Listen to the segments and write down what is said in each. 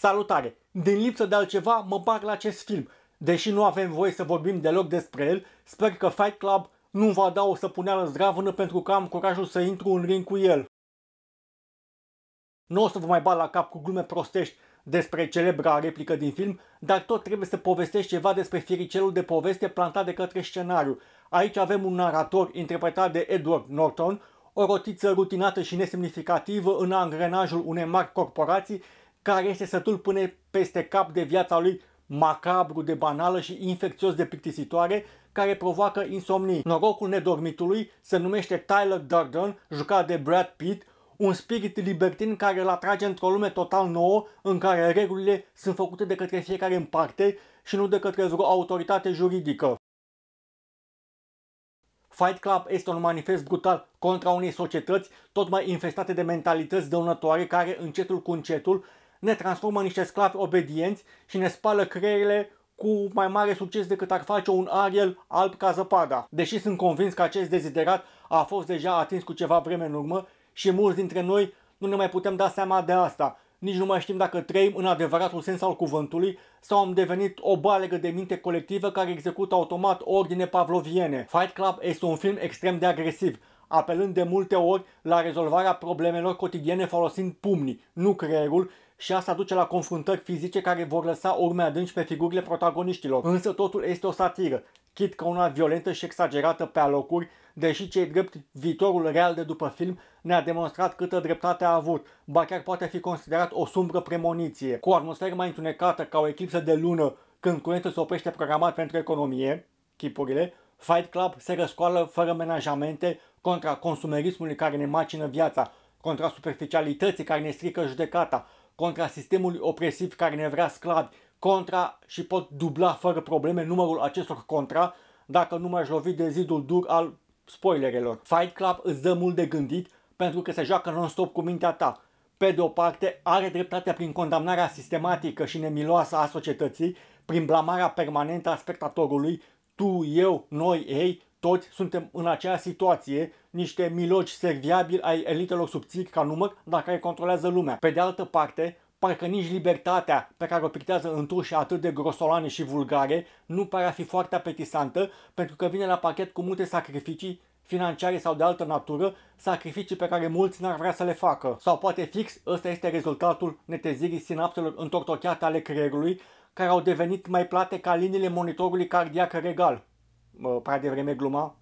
Salutare! Din lipsă de altceva mă bag la acest film. Deși nu avem voie să vorbim deloc despre el, sper că Fight Club nu va da o săpuneală zdravână pentru că am curajul să intru în ring cu el. Nu o să vă mai bat la cap cu glume prostești despre celebra replică din film, dar tot trebuie să povestești ceva despre firicelul de poveste plantat de către scenariu. Aici avem un narator interpretat de Edward Norton, o rotiță rutinată și nesemnificativă în angrenajul unei mari corporații care este sătul pune peste cap de viața lui macabru de banală și infecțios de plictisitoare care provoacă insomnii. Norocul nedormitului se numește Tyler Durden, jucat de Brad Pitt, un spirit libertin care îl atrage într-o lume total nouă în care regulile sunt făcute de către fiecare în parte și nu de către vreo autoritate juridică. Fight Club este un manifest brutal contra unei societăți tot mai infestate de mentalități dăunătoare care încetul cu încetul ne transformă în niște sclavi obedienți și ne spală creierile cu mai mare succes decât ar face un Ariel alb ca zăpada. Deși sunt convins că acest deziderat a fost deja atins cu ceva vreme în urmă și mulți dintre noi nu ne mai putem da seama de asta. Nici nu mai știm dacă trăim în adevăratul sens al cuvântului sau am devenit o balegă de minte colectivă care execută automat ordine pavloviene. Fight Club este un film extrem de agresiv, apelând de multe ori la rezolvarea problemelor cotidiene folosind pumnii, nu creierul, și asta duce la confruntări fizice care vor lăsa urme adânci pe figurile protagoniștilor. Însă totul este o satiră, chit ca una violentă și exagerată pe alocuri, deși cei drept viitorul real de după film ne-a demonstrat câtă dreptate a avut, ba chiar poate fi considerat o sumbră premoniție. Cu o atmosferă mai întunecată ca o eclipsă de lună când curentul se oprește programat pentru economie, chipurile, Fight Club se răscoală fără menajamente contra consumerismului care ne macină viața, contra superficialității care ne strică judecata, contra sistemului opresiv care ne vrea sclavi, contra și pot dubla fără probleme numărul acestor contra dacă nu m-aș lovi de zidul dur al spoilerelor. Fight Club îți dă mult de gândit pentru că se joacă non-stop cu mintea ta. Pe de o parte, are dreptate prin condamnarea sistematică și nemiloasă a societății, prin blamarea permanentă a spectatorului, tu, eu, noi, ei, toți suntem în acea situație, niște miloci serviabili ai elitelor subțiri ca număr, dar care controlează lumea. Pe de altă parte, parcă nici libertatea pe care o pictează în tușe atât de grosolane și vulgare nu pare a fi foarte apetisantă, pentru că vine la pachet cu multe sacrificii financiare sau de altă natură, sacrificii pe care mulți n-ar vrea să le facă. Sau poate fix ăsta este rezultatul netezirii sinapselor întortocheate ale creierului, care au devenit mai plate ca liniile monitorului cardiac regal. Prea devreme gluma,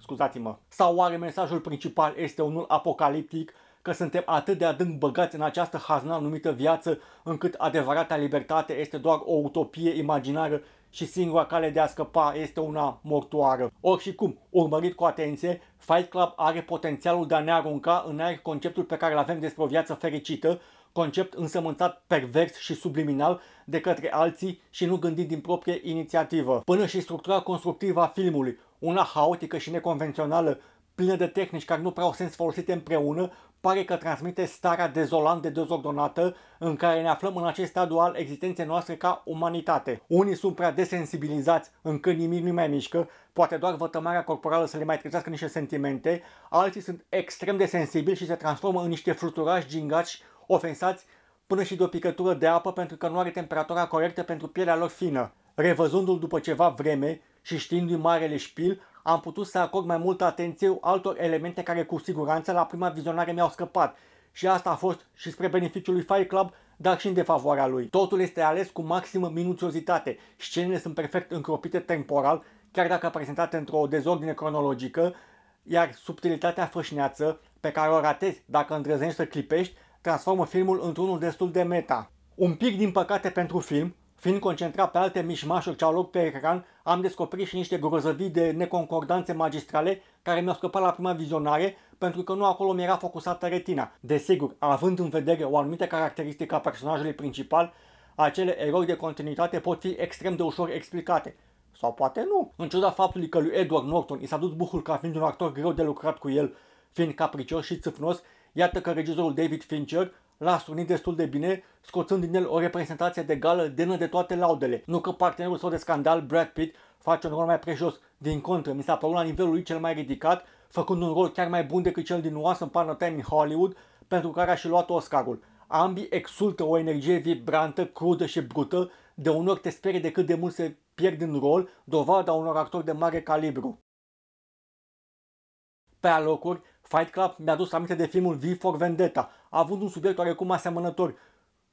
scuzați-mă. Sau oare mesajul principal este unul apocaliptic că suntem atât de adânc băgați în această hazna numită viață încât adevărata libertate este doar o utopie imaginară și singura cale de a scăpa este una mortoară. Oricum, și cum, urmărit cu atenție, Fight Club are potențialul de a ne arunca în aer conceptul pe care îl avem despre o viață fericită concept însămânțat, pervers și subliminal de către alții și nu gândit din proprie inițiativă. Până și structura constructivă a filmului, una haotică și neconvențională, plină de tehnici care nu prea au sens folosite împreună, pare că transmite starea dezolant de dezordonată în care ne aflăm în acest stadiu al existenței noastre ca umanitate. Unii sunt prea desensibilizați încât nimic nu mai mișcă, poate doar vătămarea corporală să le mai trezească niște sentimente, alții sunt extrem de sensibili și se transformă în niște fluturași gingaci ofensați până și de o picătură de apă pentru că nu are temperatura corectă pentru pielea lor fină. Revăzându-l după ceva vreme și știindu-i marele șpil, am putut să acord mai multă atenție altor elemente care cu siguranță la prima vizionare mi-au scăpat și asta a fost și spre beneficiul lui Fight Club, dar și în defavoarea lui. Totul este ales cu maximă minuțiozitate, scenele sunt perfect încropite temporal, chiar dacă prezentate într-o dezordine cronologică, iar subtilitatea fășneață pe care o ratezi dacă îndrăznești să clipești transformă filmul într-unul destul de meta. Un pic din păcate pentru film, fiind concentrat pe alte mișmașuri ce au loc pe ecran, am descoperit și niște grozăvii de neconcordanțe magistrale care mi-au scăpat la prima vizionare, pentru că nu acolo mi-era focusată retina. Desigur, având în vedere o anumită caracteristică a personajului principal, acele erori de continuitate pot fi extrem de ușor explicate. Sau poate nu. În ciuda faptului că lui Edward Norton i s-a dus buhul ca fiind un actor greu de lucrat cu el, fiind capricios și țâfnos Iată că regizorul David Fincher l-a sunit destul de bine, scoțând din el o reprezentație de gală denă de toate laudele. Nu că partenerul său de scandal, Brad Pitt, face un rol mai prejos. Din contră, mi s-a părut la nivelul lui cel mai ridicat, făcând un rol chiar mai bun decât cel din Once în a Time in Hollywood, pentru care a și luat Oscarul. Ambii exultă o energie vibrantă, crudă și brută, de unor te sperie de cât de mult se pierd în rol, dovada unor actori de mare calibru. Pe alocuri, Fight Club mi-a dus aminte de filmul V for Vendetta, având un subiect oarecum asemănător.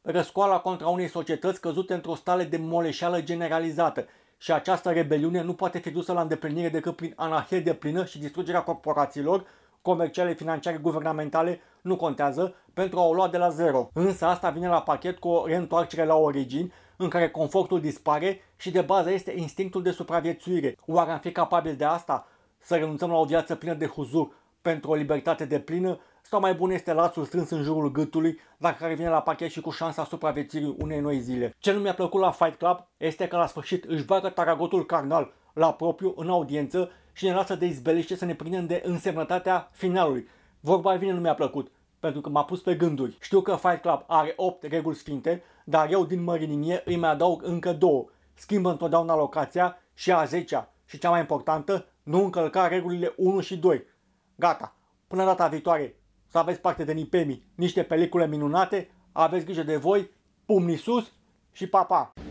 Răscoala contra unei societăți căzute într-o stare de moleșeală generalizată și această rebeliune nu poate fi dusă la îndeplinire decât prin anarhie de plină și distrugerea corporațiilor, comerciale, financiare, guvernamentale, nu contează, pentru a o lua de la zero. Însă asta vine la pachet cu o reîntoarcere la origini, în care confortul dispare și de bază este instinctul de supraviețuire. Oare am fi capabil de asta? Să renunțăm la o viață plină de huzur, pentru o libertate de plină sau mai bun este lațul strâns în jurul gâtului, dacă care vine la pachet și cu șansa supraviețuirii unei noi zile. Ce nu mi-a plăcut la Fight Club este că la sfârșit își bagă taragotul carnal la propriu în audiență și ne lasă de izbeliște să ne prindem de însemnătatea finalului. Vorba vine nu mi-a plăcut, pentru că m-a pus pe gânduri. Știu că Fight Club are 8 reguli sfinte, dar eu din mărinimie îi mai adaug încă două. Schimbă întotdeauna locația și a 10 -a. Și cea mai importantă, nu încălca regulile 1 și 2. Gata, până data viitoare, să aveți parte de Nipemi, niște pelicule minunate, aveți grijă de voi, pumni sus și papa! Pa.